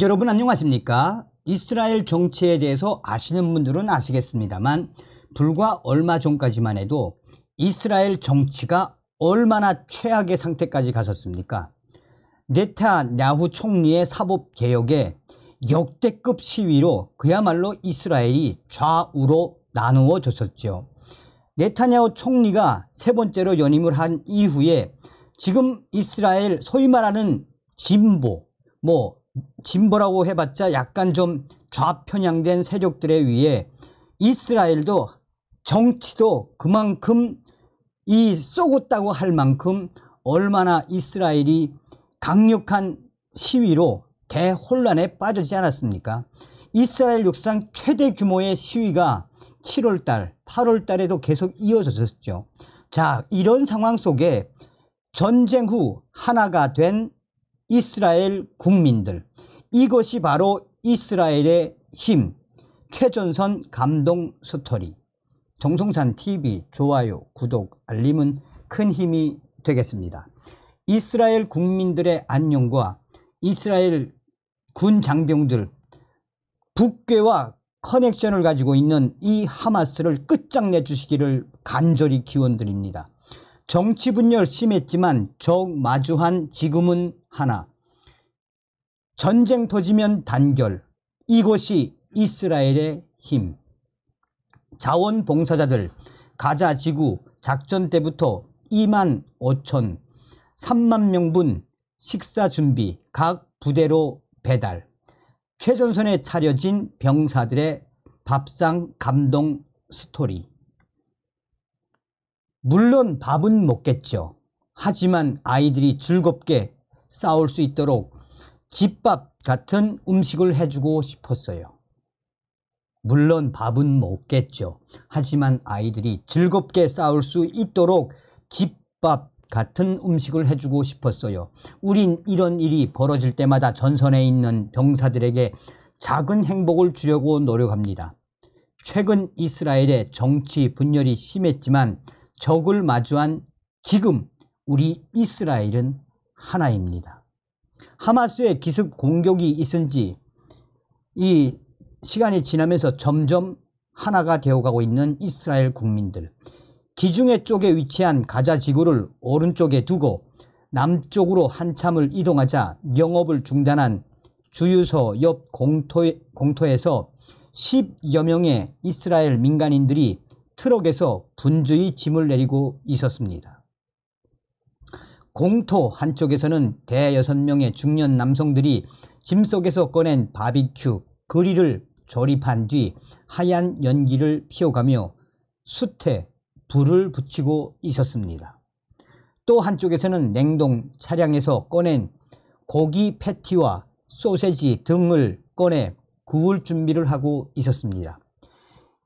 여러분 안녕하십니까? 이스라엘 정치에 대해서 아시는 분들은 아시겠습니다만 불과 얼마 전까지만 해도 이스라엘 정치가 얼마나 최악의 상태까지 가셨습니까 네타냐후 총리의 사법 개혁에 역대급 시위로 그야말로 이스라엘이 좌우로 나누어졌었죠. 네타냐후 총리가 세 번째로 연임을 한 이후에 지금 이스라엘 소위 말하는 진보, 뭐 진보라고 해봤자 약간 좀 좌편향된 세력들에 의해 이스라엘도 정치도 그만큼 이 쏘겠다고 할 만큼 얼마나 이스라엘이 강력한 시위로 대혼란에 빠지지 않았습니까? 이스라엘 역상 최대 규모의 시위가 7월달, 8월달에도 계속 이어졌었죠. 자, 이런 상황 속에 전쟁 후 하나가 된 이스라엘 국민들 이것이 바로 이스라엘의 힘 최전선 감동 스토리 정성산 TV 좋아요 구독 알림은 큰 힘이 되겠습니다 이스라엘 국민들의 안녕과 이스라엘 군 장병들 북괴와 커넥션을 가지고 있는 이 하마스를 끝장내 주시기를 간절히 기원드립니다 정치 분열 심했지만 적 마주한 지금은 하나 전쟁 터지면 단결 이것이 이스라엘의 힘 자원봉사자들 가자 지구 작전 때부터 2만 5천 3만 명분 식사 준비 각 부대로 배달 최전선에 차려진 병사들의 밥상 감동 스토리 물론 밥은 먹겠죠 하지만 아이들이 즐겁게 싸울 수 있도록 집밥 같은 음식을 해주고 싶었어요. 물론 밥은 먹겠죠. 하지만 아이들이 즐겁게 싸울 수 있도록 집밥 같은 음식을 해주고 싶었어요. 우린 이런 일이 벌어질 때마다 전선에 있는 병사들에게 작은 행복을 주려고 노력합니다. 최근 이스라엘의 정치 분열이 심했지만 적을 마주한 지금 우리 이스라엘은 하나입니다. 하마스의 기습 공격이 있은 지이 시간이 지나면서 점점 하나가 되어가고 있는 이스라엘 국민들. 기중의 쪽에 위치한 가자 지구를 오른쪽에 두고 남쪽으로 한참을 이동하자 영업을 중단한 주유소 옆 공토에, 공토에서 10여 명의 이스라엘 민간인들이 트럭에서 분주히 짐을 내리고 있었습니다. 공토 한쪽에서는 대여섯 명의 중년 남성들이 짐 속에서 꺼낸 바비큐 그릴을 조립한 뒤 하얀 연기를 피워가며 숯에 불을 붙이고 있었습니다. 또 한쪽에서는 냉동 차량에서 꺼낸 고기 패티와 소세지 등을 꺼내 구울 준비를 하고 있었습니다.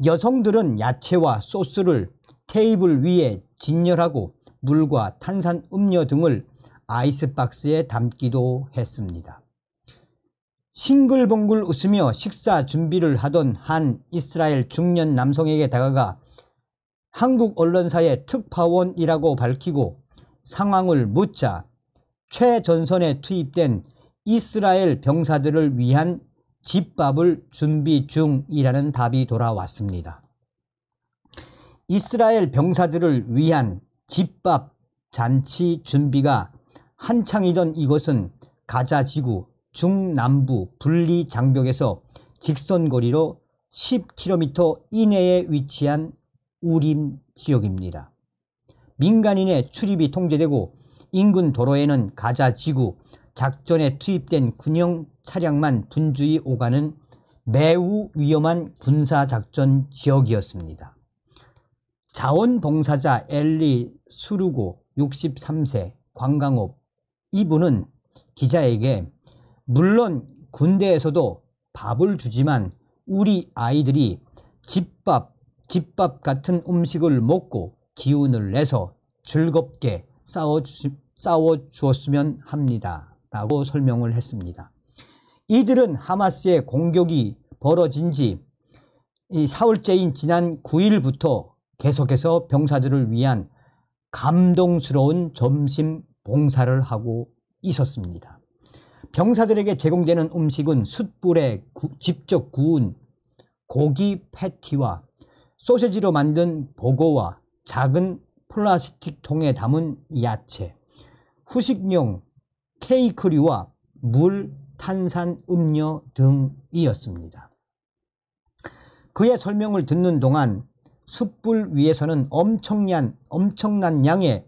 여성들은 야채와 소스를 테이블 위에 진열하고 물과 탄산 음료 등을 아이스박스에 담기도 했습니다. 싱글벙글 웃으며 식사 준비를 하던 한 이스라엘 중년 남성에게 다가가 한국 언론사의 특파원이라고 밝히고 상황을 묻자 최전선에 투입된 이스라엘 병사들을 위한 집밥을 준비 중이라는 답이 돌아왔습니다. 이스라엘 병사들을 위한 집밥, 잔치 준비가 한창이던 이것은 가자지구 중남부 분리 장벽에서 직선거리로 10km 이내에 위치한 우림 지역입니다. 민간인의 출입이 통제되고 인근 도로에는 가자지구 작전에 투입된 군용 차량만 분주히 오가는 매우 위험한 군사작전 지역이었습니다. 자원봉사자 엘리 수르고 63세 관광업 이분은 기자에게 물론 군대에서도 밥을 주지만 우리 아이들이 집밥, 집밥 같은 음식을 먹고 기운을 내서 즐겁게 싸워주, 싸워주었으면 합니다. 라고 설명을 했습니다. 이들은 하마스의 공격이 벌어진 지 4월째인 지난 9일부터 계속해서 병사들을 위한 감동스러운 점심 봉사를 하고 있었습니다. 병사들에게 제공되는 음식은 숯불에 구, 직접 구운 고기 패티와 소세지로 만든 버거와 작은 플라스틱 통에 담은 야채, 후식용 케이크류와 물, 탄산, 음료 등이었습니다. 그의 설명을 듣는 동안 숯불 위에서는 엄청난 엄청난 양의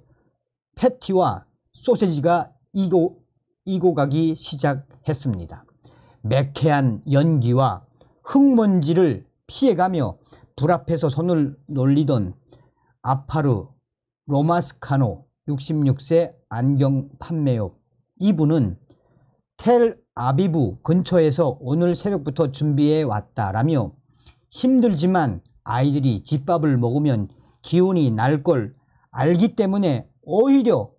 패티와 소세지가 이고 이고가기 시작했습니다. 매캐한 연기와 흙먼지를 피해가며 불 앞에서 손을 놀리던 아파르 로마스카노 66세 안경 판매업 이분은 텔 아비브 근처에서 오늘 새벽부터 준비해 왔다라며 힘들지만 아이들이 집밥을 먹으면 기운이 날 걸 알기 때문에 오히려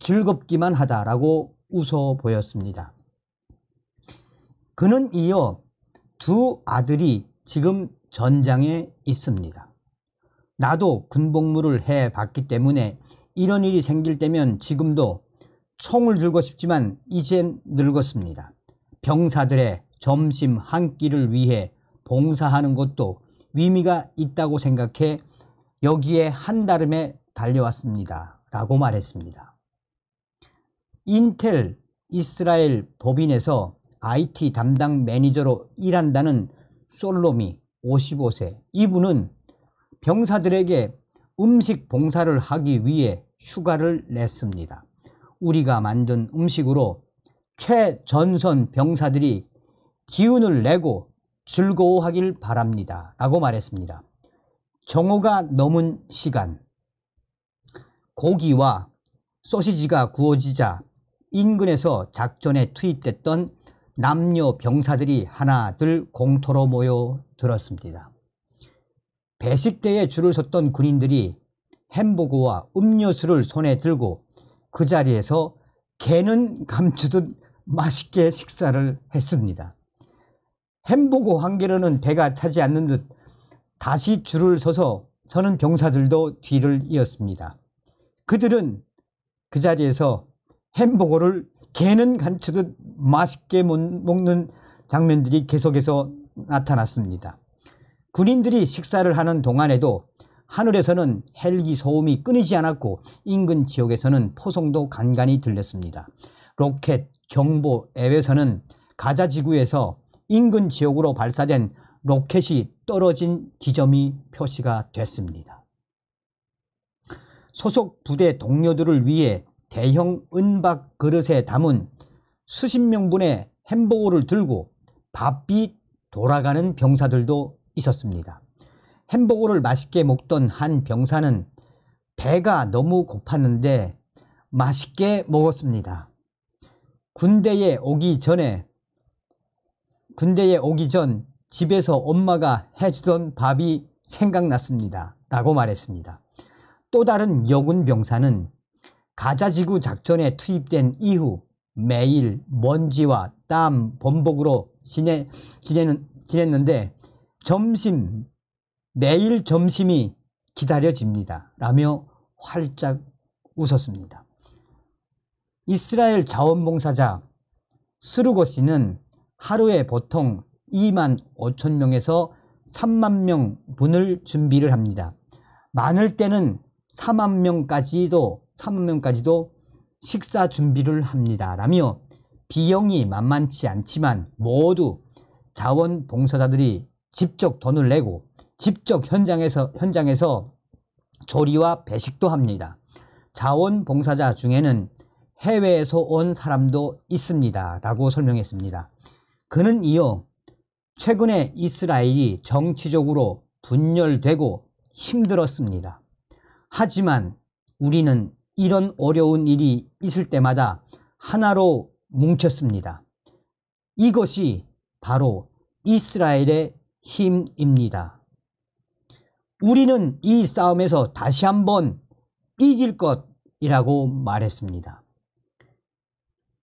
즐겁기만 하다라고 웃어 보였습니다. 그는 이어 두 아들이 지금 전장에 있습니다. 나도 군복무를 해 봤기 때문에 이런 일이 생길 때면 지금도 총을 들고 싶지만 이젠 늙었습니다. 병사들의 점심 한 끼를 위해 봉사하는 것도 의미가 있다고 생각해 여기에 한달음에 달려왔습니다. 라고 말했습니다. 인텔 이스라엘 법인에서 IT 담당 매니저로 일한다는 솔로미 55세 이분은 병사들에게 음식 봉사를 하기 위해 휴가를 냈습니다. 우리가 만든 음식으로 최전선 병사들이 기운을 내고 즐거워하길 바랍니다. 라고 말했습니다. 정오가 넘은 시간, 고기와 소시지가 구워지자 인근에서 작전에 투입됐던 남녀 병사들이 하나둘 공터로 모여들었습니다. 배식대에 줄을 섰던 군인들이 햄버거와 음료수를 손에 들고 그 자리에서 개는 감추듯 맛있게 식사를 했습니다. 햄버거 한 개로는 배가 차지 않는 듯 다시 줄을 서서 서는 병사들도 뒤를 이었습니다. 그들은 그 자리에서 햄버거를 개는 간추듯 맛있게 먹는 장면들이 계속해서 나타났습니다. 군인들이 식사를 하는 동안에도 하늘에서는 헬기 소음이 끊이지 않았고 인근 지역에서는 포송도 간간히 들렸습니다. 로켓, 경보, 앱에서는 가자 지구에서 인근 지역으로 발사된 로켓이 떨어진 지점이 표시가 됐습니다. 소속 부대 동료들을 위해 대형 은박 그릇에 담은 수십 명분의 햄버거를 들고 바삐 돌아가는 병사들도 있었습니다. 햄버거를 맛있게 먹던 한 병사는 배가 너무 고팠는데 맛있게 먹었습니다. 군대에 오기 전에 군대에 오기 전 집에서 엄마가 해주던 밥이 생각났습니다. 라고 말했습니다. 또 다른 여군 병사는 가자지구 작전에 투입된 이후 매일 먼지와 땀, 번복으로 지내, 지내는, 지냈는데 점심, 매일 점심이 기다려집니다. 라며 활짝 웃었습니다. 이스라엘 자원봉사자 스루고 씨는 하루에 보통 2만 5천 명에서 3만 명 분을 준비를 합니다. 많을 때는 4만 명까지도 3만 명까지도 식사 준비를 합니다. 라며 비용이 만만치 않지만 모두 자원봉사자들이 직접 돈을 내고 직접 현장에서 현장에서 조리와 배식도 합니다. 자원봉사자 중에는 해외에서 온 사람도 있습니다. 라고 설명했습니다. 그는 이어 최근에 이스라엘이 정치적으로 분열되고 힘들었습니다. 하지만 우리는 이런 어려운 일이 있을 때마다 하나로 뭉쳤습니다. 이것이 바로 이스라엘의 힘입니다. 우리는 이 싸움에서 다시 한번 이길 것이라고 말했습니다.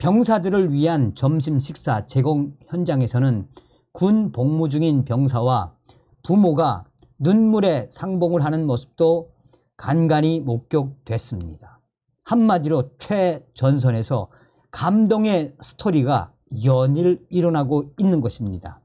병사들을 위한 점심 식사 제공 현장에서는 군 복무 중인 병사와 부모가 눈물의 상봉을 하는 모습도 간간히 목격됐습니다. 한마디로 최전선에서 감동의 스토리가 연일 일어나고 있는 것입니다.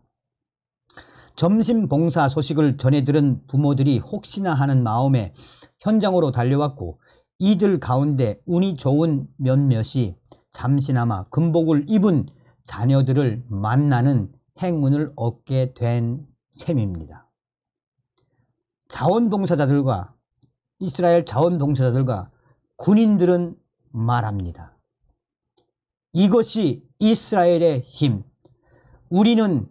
점심 봉사 소식을 전해 들은 부모들이 혹시나 하는 마음에 현장으로 달려왔고 이들 가운데 운이 좋은 몇몇이 잠시나마 금복을 입은 자녀들을 만나는 행운을 얻게 된 셈입니다. 자원봉사자들과 이스라엘 자원봉사자들과 군인들은 말합니다. 이것이 이스라엘의 힘. 우리는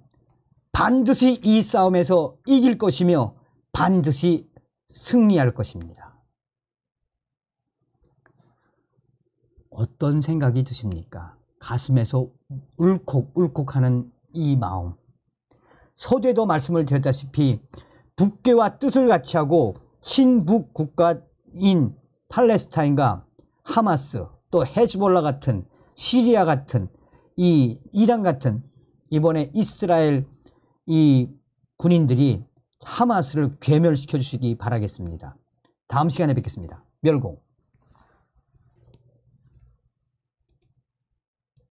반드시 이 싸움에서 이길 것이며 반드시 승리할 것입니다. 어떤 생각이 드십니까? 가슴에서 울컥 울컥하는 이 마음. 서재도 말씀을 드렸다시피 북괴와 뜻을 같이 하고 친북 국가인 팔레스타인과 하마스 또 헤즈볼라 같은 시리아 같은 이 이란 같은 이번에 이스라엘 이 군인들이 하마스를 괴멸시켜 주시기 바라겠습니다. 다음 시간에 뵙겠습니다. 멸공.